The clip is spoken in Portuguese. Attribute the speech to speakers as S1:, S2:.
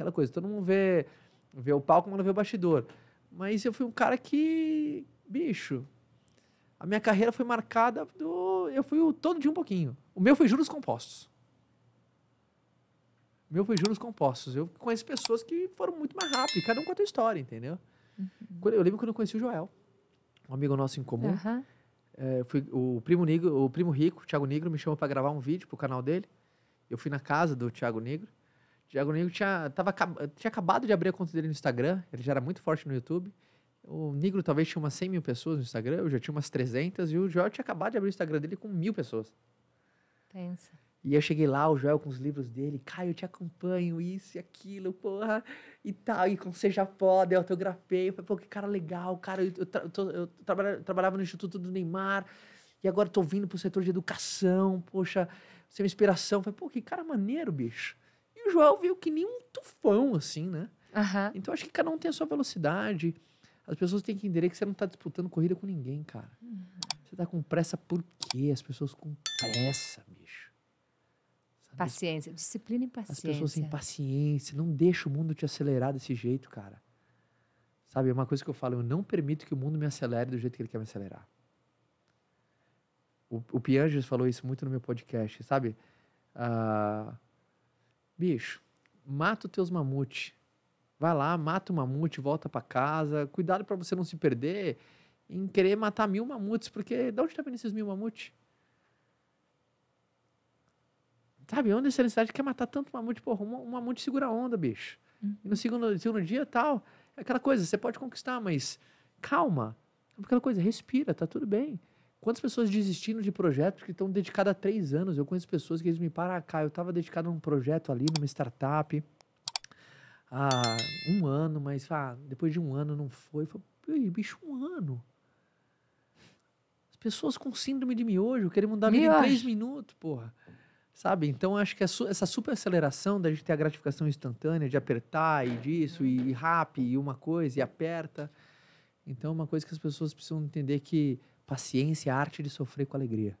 S1: Aquela coisa, todo mundo vê, vê o palco, mas não vê o bastidor. Mas eu fui um cara que, bicho, a minha carreira foi marcada do, eu fui o todo de um pouquinho. O meu foi juros compostos. O meu foi juros compostos. Eu conheço pessoas que foram muito mais rápido, cada um com a sua história, entendeu? Uhum. Eu lembro quando eu conheci o Joel, um amigo nosso em comum. Uhum. É, fui, o, primo Negro, o primo rico, o Thiago Negro, me chamou para gravar um vídeo pro canal dele. Eu fui na casa do Thiago Negro. Thiago Negro tinha, tava, tinha acabado de abrir a conta dele no Instagram, ele já era muito forte no YouTube. O Negro talvez tinha umas 100 mil pessoas no Instagram, eu já tinha umas 300, e o Joel tinha acabado de abrir o Instagram dele com mil pessoas. Pensa. E eu cheguei lá, o Joel com os livros dele, Caio, eu te acompanho, isso e aquilo, porra, e tal, e com Seja Poda, eu autografei, falei, pô, que cara legal, cara, eu, eu, tra tô, eu trabalha, trabalhava no Instituto do Neymar, e agora tô vindo pro setor de educação, poxa, você é uma inspiração. Falei, pô, que cara maneiro, bicho. João viu que nem um tufão, assim, né? Uhum. Então acho que cada um tem a sua velocidade. As pessoas têm que entender que você não está disputando corrida com ninguém, cara. Uhum. Você está com pressa por quê? As pessoas com pressa, bicho. Sabe? Paciência, disciplina e paciência. As pessoas têm paciência, não deixa o mundo te acelerar desse jeito, cara. Sabe, é uma coisa que eu falo, eu não permito que o mundo me acelere do jeito que ele quer me acelerar. O, o Pianges falou isso muito no meu podcast, sabe? Uh, bicho, mata os teus mamutes. Vai lá, mata o mamute, volta para casa. Cuidado para você não se perder em querer matar mil mamutes, porque de onde tá vindo esses mil mamutes? Sabe, onde essa necessidade quer matar tanto mamute? Porra, um, um mamute segura a onda, bicho. Uhum. E no segundo, segundo dia, tal. É aquela coisa, você pode conquistar, mas calma. É aquela coisa, respira, tá tudo bem. Quantas pessoas desistindo de projetos que estão dedicadas a três anos? Eu conheço pessoas que eles me param, ah, cá, eu estava dedicado a um projeto ali, numa startup, há um ano, mas ah, depois de um ano não foi. Falei, bicho, um ano. As pessoas com síndrome de miojo querendo mudar a vida em três minutos, porra. Sabe? Então acho que essa super aceleração da gente ter a gratificação instantânea, de apertar e disso, e, rápido rap, e uma coisa, e aperta. Então, é uma coisa que as pessoas precisam entender que Paciência, a arte de sofrer com alegria.